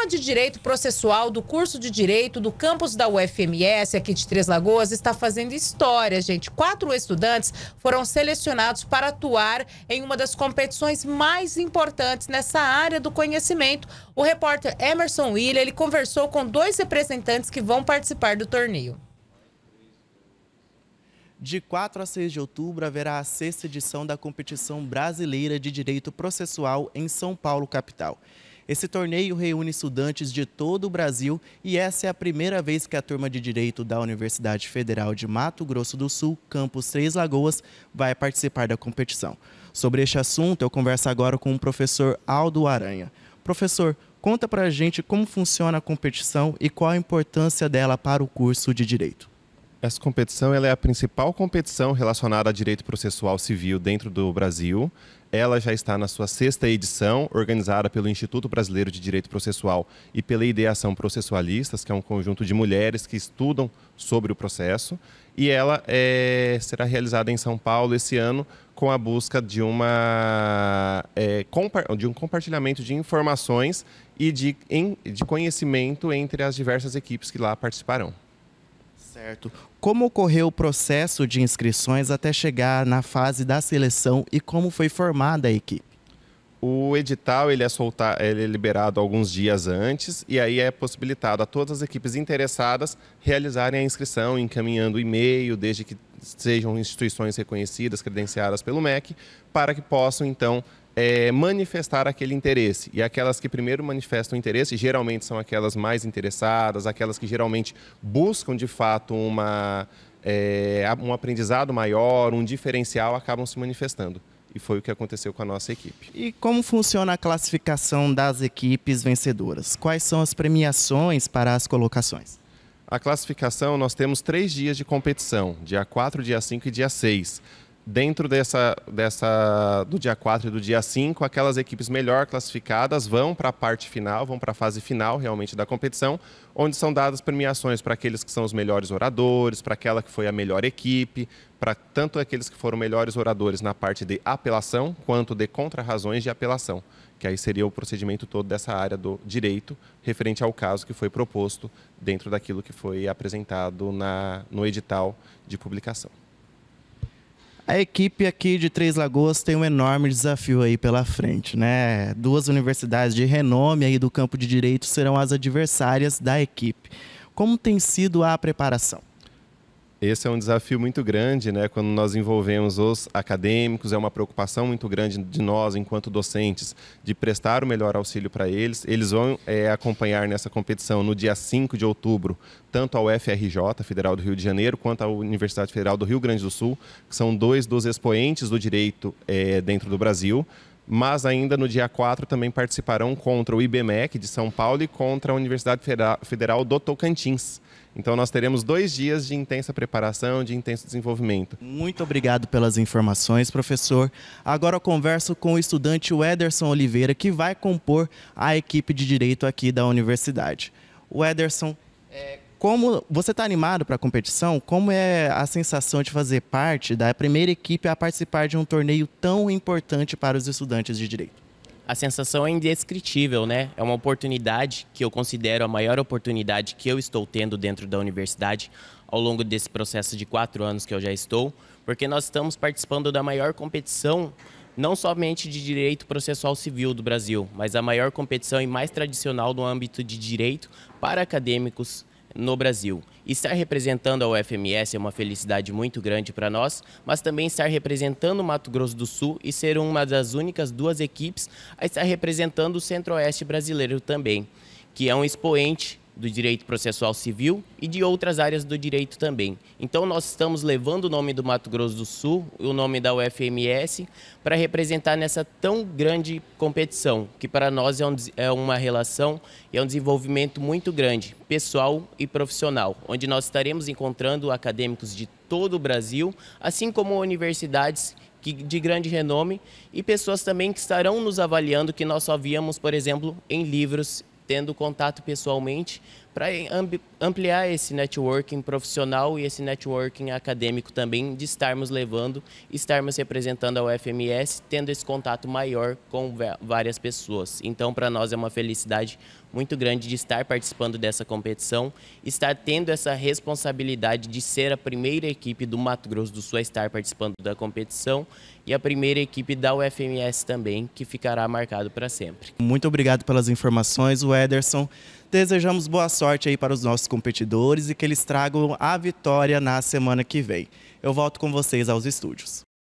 turma de Direito Processual do curso de Direito do campus da UFMS, aqui de Três Lagoas, está fazendo história, gente. Quatro estudantes foram selecionados para atuar em uma das competições mais importantes nessa área do conhecimento. O repórter Emerson William, ele conversou com dois representantes que vão participar do torneio. De 4 a 6 de outubro haverá a sexta edição da competição brasileira de direito processual em São Paulo, capital. Esse torneio reúne estudantes de todo o Brasil e essa é a primeira vez que a turma de Direito da Universidade Federal de Mato Grosso do Sul, campus Três Lagoas, vai participar da competição. Sobre este assunto, eu converso agora com o professor Aldo Aranha. Professor, conta pra gente como funciona a competição e qual a importância dela para o curso de Direito. Essa competição é a principal competição relacionada a direito processual civil dentro do Brasil. Ela já está na sua sexta edição, organizada pelo Instituto Brasileiro de Direito Processual e pela Ideação Processualistas, que é um conjunto de mulheres que estudam sobre o processo. E ela é, será realizada em São Paulo esse ano com a busca de, uma, é, de um compartilhamento de informações e de, em, de conhecimento entre as diversas equipes que lá participarão. Certo. Como ocorreu o processo de inscrições até chegar na fase da seleção e como foi formada a equipe? O edital ele é, solta, ele é liberado alguns dias antes e aí é possibilitado a todas as equipes interessadas realizarem a inscrição, encaminhando o e-mail, desde que sejam instituições reconhecidas, credenciadas pelo MEC, para que possam então é, manifestar aquele interesse. E aquelas que primeiro manifestam interesse, geralmente são aquelas mais interessadas, aquelas que geralmente buscam de fato uma, é, um aprendizado maior, um diferencial, acabam se manifestando. E foi o que aconteceu com a nossa equipe. E como funciona a classificação das equipes vencedoras? Quais são as premiações para as colocações? A classificação, nós temos três dias de competição, dia 4, dia 5 e dia 6 dentro dessa, dessa do dia 4 e do dia 5, aquelas equipes melhor classificadas vão para a parte final, vão para a fase final realmente da competição, onde são dadas premiações para aqueles que são os melhores oradores, para aquela que foi a melhor equipe, para tanto aqueles que foram melhores oradores na parte de apelação, quanto de contrarrazões de apelação, que aí seria o procedimento todo dessa área do direito, referente ao caso que foi proposto dentro daquilo que foi apresentado na, no edital de publicação. A equipe aqui de Três Lagoas tem um enorme desafio aí pela frente, né? Duas universidades de renome aí do campo de direito serão as adversárias da equipe. Como tem sido a preparação? Esse é um desafio muito grande, né? Quando nós envolvemos os acadêmicos, é uma preocupação muito grande de nós, enquanto docentes, de prestar o melhor auxílio para eles. Eles vão é, acompanhar nessa competição no dia 5 de outubro, tanto a UFRJ, Federal do Rio de Janeiro, quanto a Universidade Federal do Rio Grande do Sul, que são dois dos expoentes do direito é, dentro do Brasil mas ainda no dia 4 também participarão contra o IBMEC de São Paulo e contra a Universidade Federal do Tocantins. Então nós teremos dois dias de intensa preparação, de intenso desenvolvimento. Muito obrigado pelas informações, professor. Agora eu converso com o estudante Ederson Oliveira, que vai compor a equipe de direito aqui da universidade. O Ederson, como você está animado para a competição? Como é a sensação de fazer parte da primeira equipe a participar de um torneio tão importante para os estudantes de direito? A sensação é indescritível, né? É uma oportunidade que eu considero a maior oportunidade que eu estou tendo dentro da universidade ao longo desse processo de quatro anos que eu já estou, porque nós estamos participando da maior competição não somente de direito processual civil do Brasil, mas a maior competição e mais tradicional no âmbito de direito para acadêmicos no Brasil. Estar representando a UFMS é uma felicidade muito grande para nós, mas também estar representando o Mato Grosso do Sul e ser uma das únicas duas equipes a estar representando o Centro-Oeste brasileiro também, que é um expoente do direito processual civil e de outras áreas do direito também. Então, nós estamos levando o nome do Mato Grosso do Sul e o nome da UFMS para representar nessa tão grande competição, que para nós é, um, é uma relação e é um desenvolvimento muito grande, pessoal e profissional, onde nós estaremos encontrando acadêmicos de todo o Brasil, assim como universidades de grande renome e pessoas também que estarão nos avaliando que nós só víamos, por exemplo, em livros tendo contato pessoalmente, para ampliar esse networking profissional e esse networking acadêmico também, de estarmos levando, estarmos representando a UFMS, tendo esse contato maior com várias pessoas. Então, para nós é uma felicidade muito grande de estar participando dessa competição, estar tendo essa responsabilidade de ser a primeira equipe do Mato Grosso do Sul a estar participando da competição e a primeira equipe da UFMS também, que ficará marcado para sempre. Muito obrigado pelas informações, o Ederson. Desejamos boa sorte aí para os nossos competidores e que eles tragam a vitória na semana que vem. Eu volto com vocês aos estúdios.